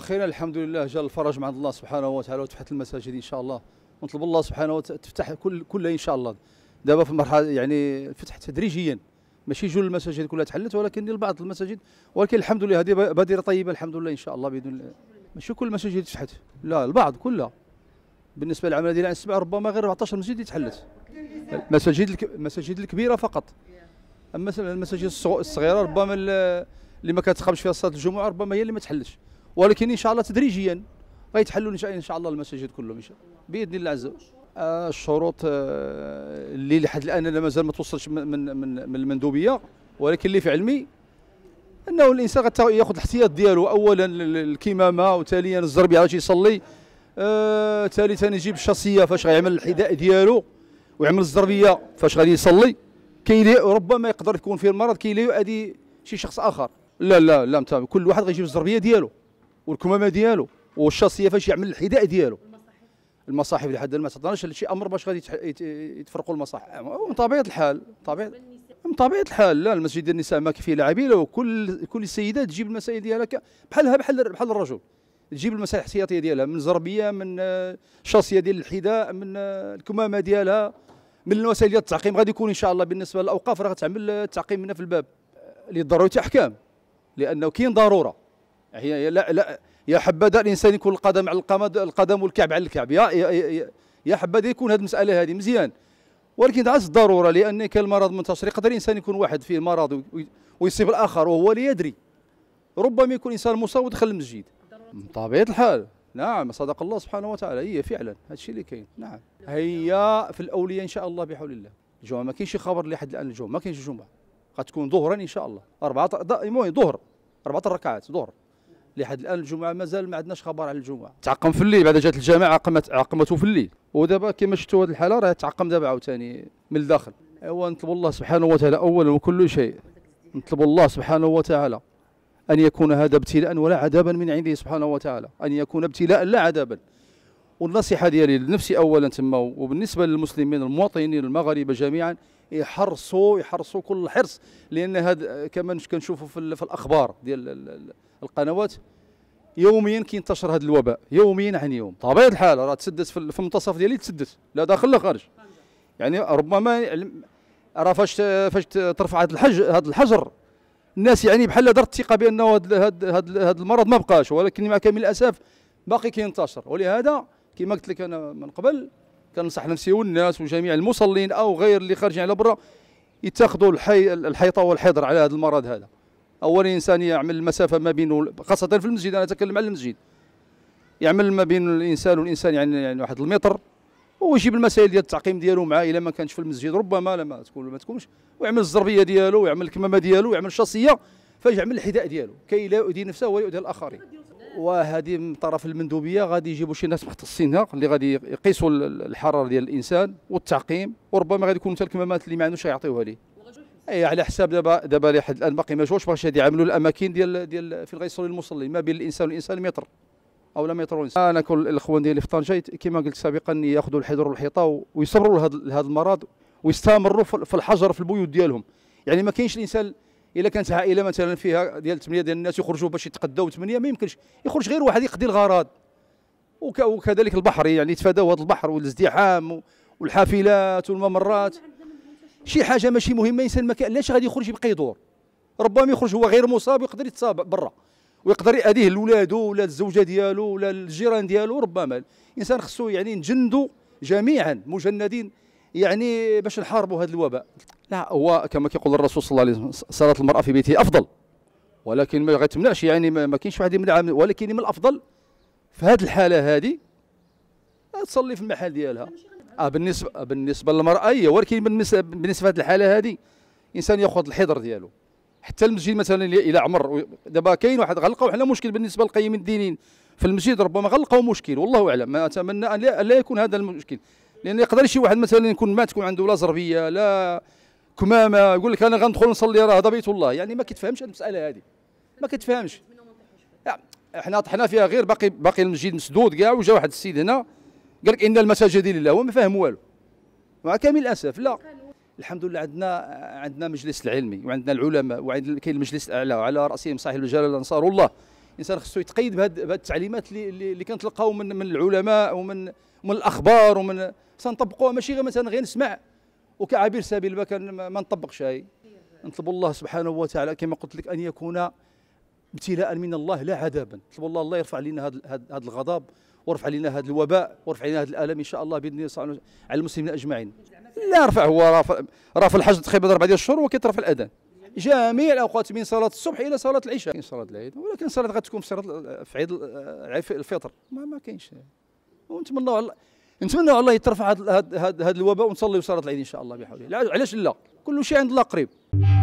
اخيرا الحمد لله جاء الفرج مع الله سبحانه وتعالى وتفتحت المساجد ان شاء الله ونطلب الله سبحانه وتعالى تفتح كل كلها ان شاء الله دابا في المرحله يعني فتح تدريجيا ماشي جل المساجد كلها تحلت ولكن لبعض المساجد ولكن الحمد لله هذه بادره طيبه الحمد لله ان شاء الله باذن الله ماشي كل المساجد فتحت لا البعض كلها بالنسبه للعمل ديال السبع ربما غير 14 مسجد اللي تحلت المساجد المساجد الكبيره فقط اما المساجد الصغيره ربما اللي ما كتقامش فيها صلاه الجمعه ربما هي اللي ما تحلش ولكن ان شاء الله تدريجيا غيتحلوا ان شاء الله المساجد كلهم ان شاء الله باذن الله عز وجل آه، الشروط آه، اللي لحد الان انا مازال ما توصلش من من من المندوبيه ولكن اللي في علمي انه الانسان ياخذ الاحتياط ديالو اولا الكمامه وثانيا الزربي علاش يصلي آه ثالثا يجيب الشاصيه فاش غيعمل الحذاء ديالو ويعمل الزربيه فاش غادي يصلي كيلي ربما يقدر يكون فيه المرض كيلي يؤدي شي شخص اخر لا لا لا كل واحد غيجيب الزربيه ديالو والكمامه ديالو والشخصيه فاش يعمل الحذاء ديالو المصاحف لحد ما تطنش شي امر باش غادي يتفرقوا المصاحف من طبيعه الحال طبيعه من طبيعه الحال لا المسجد ديال النساء ما كفيه العبيله وكل كل السيدات تجيب المسائل ديالها بحالها بحال بحال الرجل تجيب المسائل الاحتياطيه ديالها من زربيه من الشاصيه ديال الحذاء من الكمامه ديالها من الوسائل ديال التعقيم غادي يكون ان شاء الله بالنسبه للاوقاف راه غتعمل التعقيم هنا في الباب اللي ضروري احكام لانه كاين ضروره هي لا لا يا حبذا الانسان يكون القدم على القمد القدم والكعب على الكعب يا يا, يا حبذا يكون هذه المساله هذه مزيان ولكن عاد الضروره لان كان المرض منتشر يقدر الانسان يكون واحد فيه مرض ويصيب الاخر وهو لا يدري ربما يكون انسان مصاب ودخل المسجد بطبيعه الحال نعم صدق الله سبحانه وتعالى هي فعلا هذا الشيء اللي كاين نعم هي في الأولية ان شاء الله بحول الله الجمعه ما كاينش خبر لحد الان الجمعه ما كاينش جمعه غتكون ظهرا ان شاء الله اربعه المهم ظهر اربعه ركعات ظهر لحد الان الجمعه مازال ما عندناش خبر على الجمعه تعقم في الليل بعد جات الجامعه عقمت عقمته في الليل ودابا كما شفتوا هذه الحاله راه تعقم دابا عاوتاني من الداخل ايوا نطلب الله سبحانه وتعالى اولا وكل شيء نطلب الله سبحانه وتعالى ان يكون هذا ابتلاء ولا عذابا من عنده سبحانه وتعالى ان يكون ابتلاء لا عذابا والنصيحه ديالي لنفسي اولا تما وبالنسبه للمسلمين المواطنين المغاربه جميعا يحرصوا يحرصوا كل الحرص لان هذا كما كنشوفوا في, في الاخبار ديال القنوات يوميا كينتشر هذا الوباء يوميا عن يوم طبيعه الحال راه تسدس في المنتصف ديالي تسدس لا داخل لا خارج يعني ربما راه فاش فاش ترفع هذا الحج هذا الحجر الناس يعني بحال درت الثقه بانه هذا المرض ما بقاش ولكن مع كامل الاسف باقي كينتشر ولهذا كما قلت لك انا من قبل كنصح نفسي والناس وجميع المصلين او غير اللي خارجين على برا يتاخذوا الحي الحيطه والحذر على هذا المرض هذا اولا انسان يعمل المسافه ما بينه خاصه في المسجد انا اتكلم على المسجد يعمل ما بين الانسان والانسان يعني, يعني واحد المتر ويجيب المسائل ديال التعقيم ديالو معاه الا ما كانش في المسجد ربما لما تكون ما تكونش ويعمل الزربيه ديالو ويعمل الكمامه ديالو ويعمل الشاصيه فجع من الحذاء ديالو كي لا يؤذي نفسه ولا يؤذي الاخرين وهذه من طرف المندوبيه غادي يجيبوا شي ناس مختصين اللي غادي يقيسوا الحراره ديال الانسان والتعقيم وربما غادي يكونوا حتى الكمامات اللي ما عندوش يعطيوها ليه اي على حساب دابا دابا لحد الان باقي ما جاوش باش يعملوا الاماكن ديال ديال في غيصلي المصلي ما بين الانسان والانسان متر او لا متر ونص انا كل الاخوان ديالي في طنجه كما قلت سابقا ياخذوا الحذر والحيطه ويصبروا لهذا المرض ويستمروا في الحجر في البيوت ديالهم يعني ما كاينش الانسان الا كانت عائله مثلا فيها ديال 8 ديال الناس يخرجوا باش يتقداو 8 ما يمكنش يخرج غير واحد يقضي الغرض وكذلك البحر يعني تفاداو هذا البحر والازدحام والحافلات والممرات شي حاجه ماشي مهمه الانسان ما علاش غادي يخرج يبقى يدور ربما يخرج هو غير مصاب يقدر يتصاب برا ويقدر يأذيه لولاده ولا الزوجه ديالو ولا الجيران ديالو ربما الانسان خصو يعني نجندو جميعا مجندين يعني باش نحاربوا هذا الوباء لا هو كما كيقول الرسول صلى الله عليه وسلم صلاه المراه في بيته افضل ولكن ما غتمنعش يعني ما كاينش واحد يمنع ولكن من الافضل في هذه الحاله هذه تصلي في المحل ديالها اه بالنسبه بالنسبه للمراه هي أيوة، ولكن بالنسبه لهذه الحاله هذه الانسان ياخذ الحضر ديالو حتى المسجد مثلا الى عمر دابا كاين واحد غلقوا حنا مشكل بالنسبه للقيم الدينيين في المسجد ربما غلقوا مشكل والله اعلم ما اتمنى ان لا يكون هذا المشكل لان يقدر شي واحد مثلا يكون ما تكون عنده لا زربيه لا كمامه يقول لك انا غندخل نصلي راه هذا بيت الله يعني ما كتفهمش المساله هذه ما كتفهمش احنا طحنا فيها غير باقي باقي المسجد مسدود كاع وجا واحد السيد هنا قال لك ان المساجد لله هو ما فاهم والو مع كامل الاسف لا الحمد لله عندنا عندنا مجلس العلمي وعندنا العلماء وعندنا كاين المجلس الاعلى على راسهم صاحب الجلاله انصار الله الانسان خصو يتقيد بهذه التعليمات اللي, اللي كنتلقاو من من العلماء ومن من الاخبار ومن سنطبقوها ماشي غير مثلا غير نسمع وكعبير سبيل ما كان ما نطبق شيء نطلب الله سبحانه وتعالى كما قلت لك أن يكون ابتلاء من الله لا عذابا نطلب الله الله يرفع لنا هذا الغضب ورفع لنا هذا الوباء ورفع لنا هذا الالم ان شاء الله باذن الله على المسلمين اجمعين لا رفع هو راه راه في الحج تقريبا اربع ديال الشهور وكيترفع الاذان جميع الاوقات من صلاه الصبح الى صلاه العشاء كاين صلاه العيد ولكن صلاه غتكون في صلاه في عيد الفطر ما, ما كاينش الله نتمنى الله يترفع هذا الوباء ونصلي وصلاه العيد ان شاء الله بحول الله علاش لا كل شيء عند الله قريب